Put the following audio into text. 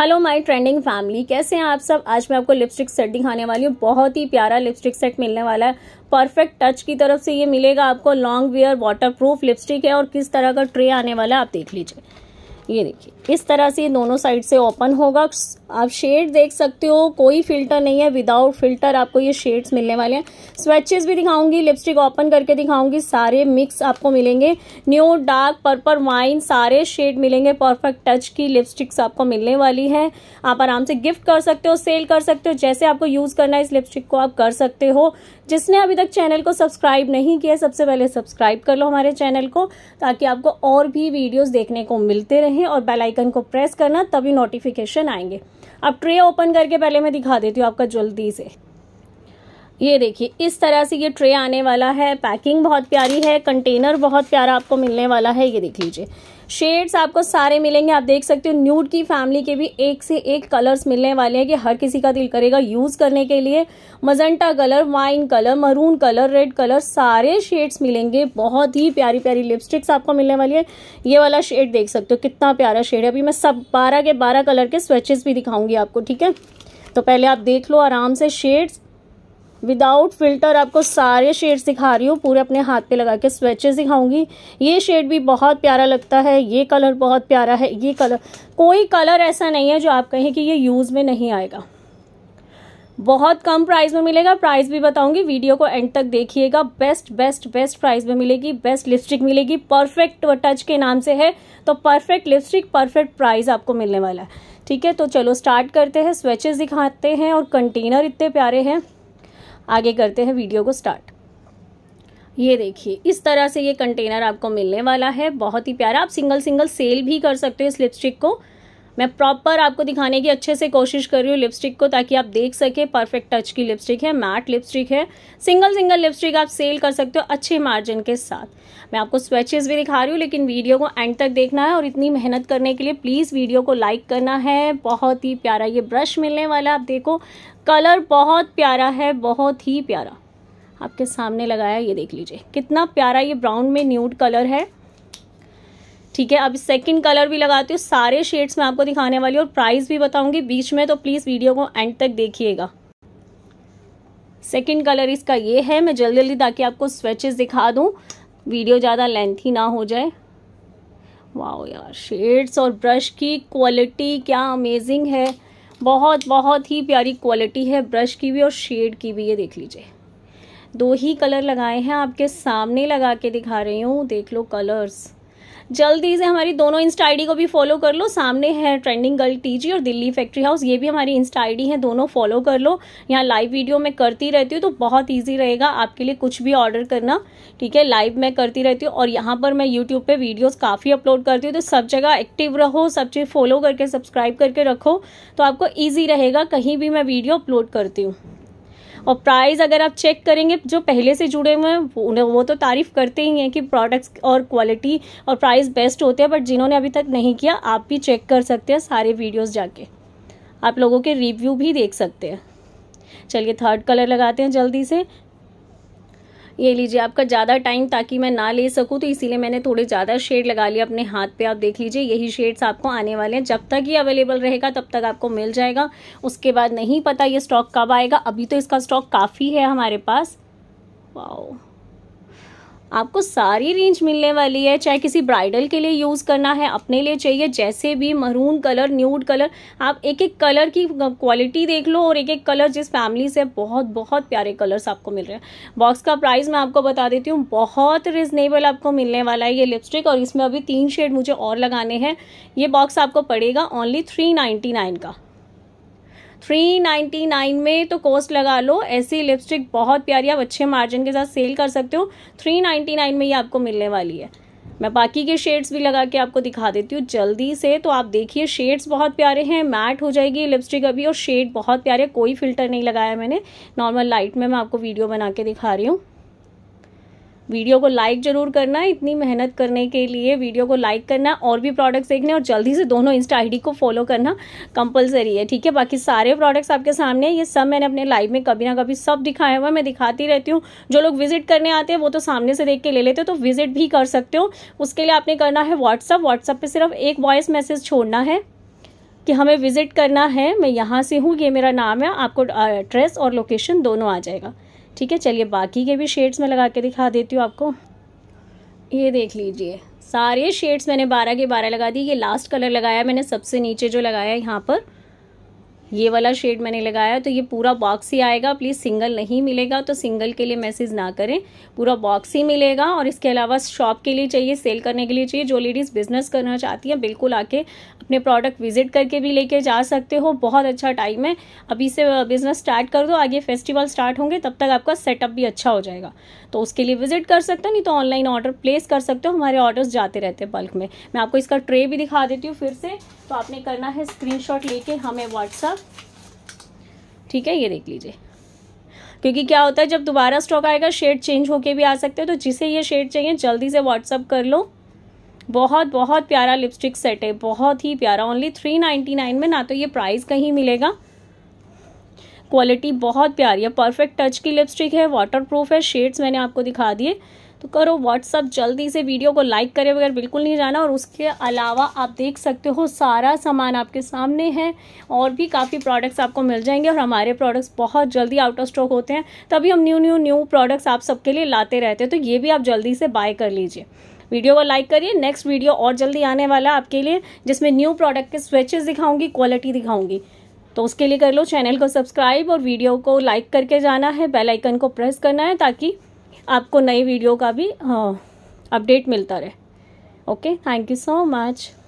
hello my trending family कैसे हैं आप सब आज मैं आपको लिपस्टिक सेट दिखाने वाली हूँ बहुत ही प्यारा लिपस्टिक सेट मिलने वाला है परफेक्ट टच की तरफ से ये मिलेगा आपको लॉन्ग वियर वाटरप्रूफ लिपस्टिक है और किस तरह का ट्रे आने वाला है आप देख लीजिए ये देखिए इस तरह से दोनों साइड से ओपन होगा आप शेड देख सकते हो कोई फिल्टर नहीं है विदाउट फिल्टर आपको ये शेड्स मिलने वाले हैं स्वेचेस भी दिखाऊंगी लिपस्टिक ओपन करके दिखाऊंगी सारे मिक्स आपको मिलेंगे न्यू डार्क पर्पल वाइन सारे शेड मिलेंगे परफेक्ट टच की लिपस्टिक्स आपको मिलने वाली है आप आराम से गिफ्ट कर सकते हो सेल कर सकते हो जैसे आपको यूज़ करना है इस लिपस्टिक को आप कर सकते हो जिसने अभी तक चैनल को सब्सक्राइब नहीं किया सबसे पहले सब्सक्राइब कर लो हमारे चैनल को ताकि आपको और भी वीडियोस देखने को मिलते रहें और बेल आइकन को प्रेस करना तभी नोटिफिकेशन आएंगे अब ट्रे ओपन करके पहले मैं दिखा देती हूँ आपका जल्दी से ये देखिए इस तरह से ये ट्रे आने वाला है पैकिंग बहुत प्यारी है कंटेनर बहुत प्यारा आपको मिलने वाला है ये देख लीजिए शेड्स आपको सारे मिलेंगे आप देख सकते हो न्यूड की फैमिली के भी एक से एक कलर्स मिलने वाले हैं कि हर किसी का दिल करेगा यूज़ करने के लिए magenta colour wine colour maroon colour red colour सारे शेड्स मिलेंगे बहुत ही प्यारी प्यारी लिपस्टिक्स आपको मिलने वाली है ये वाला शेड देख सकते हो कितना प्यारा शेड है अभी मैं सब बारह के बारह कलर के स्वेचेस भी दिखाऊंगी आपको ठीक है तो पहले आप देख लो आराम से शेड्स विदाउट फिल्टर आपको सारे शेड्स दिखा रही हूँ पूरे अपने हाथ पे लगा के स्वेचेस दिखाऊंगी ये शेड भी बहुत प्यारा लगता है ये कलर बहुत प्यारा है ये कलर कोई कलर ऐसा नहीं है जो आप कहें कि ये यूज़ में नहीं आएगा बहुत कम प्राइस में मिलेगा प्राइस भी बताऊंगी वीडियो को एंड तक देखिएगा बेस्ट बेस्ट बेस्ट प्राइस में मिलेगी बेस्ट लिपस्टिक मिलेगी परफेक्ट टच के नाम से है तो परफेक्ट लिपस्टिक परफेक्ट प्राइस आपको मिलने वाला है ठीक है तो चलो स्टार्ट करते हैं स्वेचेस दिखाते हैं और कंटेनर इतने प्यारे हैं आगे करते हैं वीडियो को स्टार्ट ये देखिए इस तरह से ये कंटेनर आपको मिलने वाला है बहुत ही प्यारा आप सिंगल सिंगल सेल भी कर सकते हो इस लिपस्टिक को मैं प्रॉपर आपको दिखाने की अच्छे से कोशिश कर रही हूँ लिपस्टिक को ताकि आप देख सके परफेक्ट टच की लिपस्टिक है मैट लिपस्टिक है सिंगल सिंगल लिपस्टिक आप सेल कर सकते हो अच्छे मार्जिन के साथ मैं आपको स्वेचेस भी दिखा रही हूँ लेकिन वीडियो को एंड तक देखना है और इतनी मेहनत करने के लिए प्लीज़ वीडियो को लाइक करना है बहुत ही प्यारा ये ब्रश मिलने वाला आप देखो कलर बहुत प्यारा है बहुत ही प्यारा आपके सामने लगाया ये देख लीजिए कितना प्यारा ये ब्राउन में न्यूड कलर है ठीक है अब सेकंड कलर भी लगाती हूँ सारे शेड्स मैं आपको दिखाने वाली हूँ और प्राइस भी बताऊंगी बीच में तो प्लीज़ वीडियो को एंड तक देखिएगा सेकंड कलर इसका ये है मैं जल्दी जल्दी ताकि आपको स्वेचेस दिखा दूँ वीडियो ज़्यादा लेंथी ना हो जाए वाह यार शेड्स और ब्रश की क्वालिटी क्या अमेजिंग है बहुत बहुत ही प्यारी क्वालिटी है ब्रश की भी और शेड की भी ये देख लीजिए दो ही कलर लगाए हैं आपके सामने लगा के दिखा रही हूँ देख लो कलर्स जल्दी से हमारी दोनों इंस्टा आईडी को भी फॉलो कर लो सामने है ट्रेंडिंग गर्ल टीजी और दिल्ली फैक्ट्री हाउस ये भी हमारी इंस्टा आईडी है दोनों फॉलो कर लो यहाँ लाइव वीडियो मैं करती रहती हूँ तो बहुत ईजी रहेगा आपके लिए कुछ भी ऑर्डर करना ठीक है लाइव मैं करती रहती हूँ और यहाँ पर मैं यूट्यूब पर वीडियोज़ काफ़ी अपलोड करती हूँ तो सब जगह एक्टिव रहो सब चीज़ फॉलो करके सब्सक्राइब करके रखो तो आपको ईजी रहेगा कहीं भी मैं वीडियो अपलोड करती हूँ और प्राइस अगर आप चेक करेंगे जो पहले से जुड़े हुए हैं उन्हें वो तो तारीफ़ करते ही हैं कि प्रोडक्ट्स और क्वालिटी और प्राइस बेस्ट होते हैं बट जिन्होंने अभी तक नहीं किया आप भी चेक कर सकते हैं सारे वीडियोज़ जाके आप लोगों के रिव्यू भी देख सकते हैं चलिए थर्ड कलर लगाते हैं जल्दी से ये लीजिए आपका ज़्यादा टाइम ताकि मैं ना ले सकूँ तो इसीलिए मैंने थोड़े ज़्यादा शेड लगा लिया अपने हाथ पे आप देख लीजिए यही शेड्स आपको आने वाले हैं जब तक ये अवेलेबल रहेगा तब तक आपको मिल जाएगा उसके बाद नहीं पता ये स्टॉक कब आएगा अभी तो इसका स्टॉक काफ़ी है हमारे पास वाओ आपको सारी रेंज मिलने वाली है चाहे किसी ब्राइडल के लिए यूज़ करना है अपने लिए चाहिए जैसे भी मरून कलर न्यूड कलर आप एक एक कलर की क्वालिटी देख लो और एक एक कलर जिस फैमिली से बहुत बहुत प्यारे कलर्स आपको मिल रहे हैं बॉक्स का प्राइस मैं आपको बता देती हूँ बहुत रिजनेबल आपको मिलने वाला है ये लिपस्टिक और इसमें अभी तीन शेड मुझे और लगाने हैं ये बॉक्स आपको पड़ेगा ओनली थ्री नाइन्टी नाइन का 399 में तो कॉस्ट लगा लो ऐसी लिपस्टिक बहुत प्यारी आप अच्छे मार्जिन के साथ सेल कर सकते हो 399 में ये आपको मिलने वाली है मैं बाकी के शेड्स भी लगा के आपको दिखा देती हूँ जल्दी से तो आप देखिए शेड्स बहुत प्यारे हैं मैट हो जाएगी लिपस्टिक अभी और शेड बहुत प्यारे कोई फिल्टर नहीं लगाया मैंने नॉर्मल लाइट में मैं आपको वीडियो बना के दिखा रही हूँ वीडियो को लाइक जरूर करना है इतनी मेहनत करने के लिए वीडियो को लाइक करना और भी प्रोडक्ट्स देखने और जल्दी से दोनों इंस्टा आईडी को फॉलो करना कंपलसरी है ठीक है बाकी सारे प्रोडक्ट्स आपके सामने हैं ये सब मैंने अपने लाइव में कभी ना कभी सब दिखाया हुआ है मैं दिखाती रहती हूँ जो लोग विजिट करने आते हैं वो तो सामने से देख के ले लेते हो तो विजिट भी कर सकते हो उसके लिए आपने करना है व्हाट्सअप व्हाट्सअप पर सिर्फ एक वॉइस मैसेज छोड़ना है कि हमें विज़िट करना है मैं यहाँ से हूँ ये मेरा नाम है आपको एड्रेस और लोकेशन दोनों आ जाएगा ठीक है चलिए बाकी के भी शेड्स मैं लगा के दिखा देती हूँ आपको ये देख लीजिए सारे शेड्स मैंने बारह के बारह लगा दिए ये लास्ट कलर लगाया मैंने सबसे नीचे जो लगाया यहाँ पर ये वाला शेड मैंने लगाया तो ये पूरा बॉक्स ही आएगा प्लीज़ सिंगल नहीं मिलेगा तो सिंगल के लिए मैसेज ना करें पूरा बॉक्स ही मिलेगा और इसके अलावा शॉप के लिए चाहिए सेल करने के लिए चाहिए जो लेडीज़ बिजनेस करना चाहती हैं बिल्कुल आके अपने प्रोडक्ट विजिट करके भी लेके जा सकते हो बहुत अच्छा टाइम है अभी से बिज़नेस स्टार्ट कर दो आगे फेस्टिवल स्टार्ट होंगे तब तक आपका सेटअप भी अच्छा हो जाएगा तो उसके लिए विजिट कर सकते हो नहीं तो ऑनलाइन ऑर्डर प्लेस कर सकते हो हमारे ऑर्डर्स जाते रहते हैं बल्क में मैं आपको इसका ट्रे भी दिखा देती हूँ फिर से तो आपने करना है स्क्रीनशॉट लेके हमें व्हाट्सअप ठीक है ये देख लीजिए क्योंकि क्या होता है जब दोबारा स्टॉक आएगा शेड चेंज होके भी आ सकते हो तो जिसे ये शेड चाहिए जल्दी से व्हाट्सअप कर लो बहुत बहुत प्यारा लिपस्टिक सेट है बहुत ही प्यारा ओनली थ्री नाइन्टी नाइन में ना तो ये प्राइस कहीं मिलेगा क्वालिटी बहुत प्यारी है परफेक्ट टच की लिपस्टिक है वाटरप्रूफ है शेड्स मैंने आपको दिखा दिए तो करो व्हाट्सअप जल्दी से वीडियो को लाइक करे बगैर बिल्कुल नहीं जाना और उसके अलावा आप देख सकते हो सारा सामान आपके सामने है और भी काफ़ी प्रोडक्ट्स आपको मिल जाएंगे और हमारे प्रोडक्ट्स बहुत जल्दी आउट ऑफ स्टॉक होते हैं तभी हम न्यू न्यू न्यू प्रोडक्ट्स आप सबके लिए लाते रहते हैं तो ये भी आप जल्दी से बाय कर लीजिए वीडियो को लाइक करिए नेक्स्ट वीडियो और जल्दी आने वाला आपके लिए जिसमें न्यू प्रोडक्ट के स्वेचेस दिखाऊंगी क्वालिटी दिखाऊंगी तो उसके लिए कर लो चैनल को सब्सक्राइब और वीडियो को लाइक करके जाना है बेल आइकन को प्रेस करना है ताकि आपको नई वीडियो का भी हाँ, अपडेट मिलता रहे okay thank you so much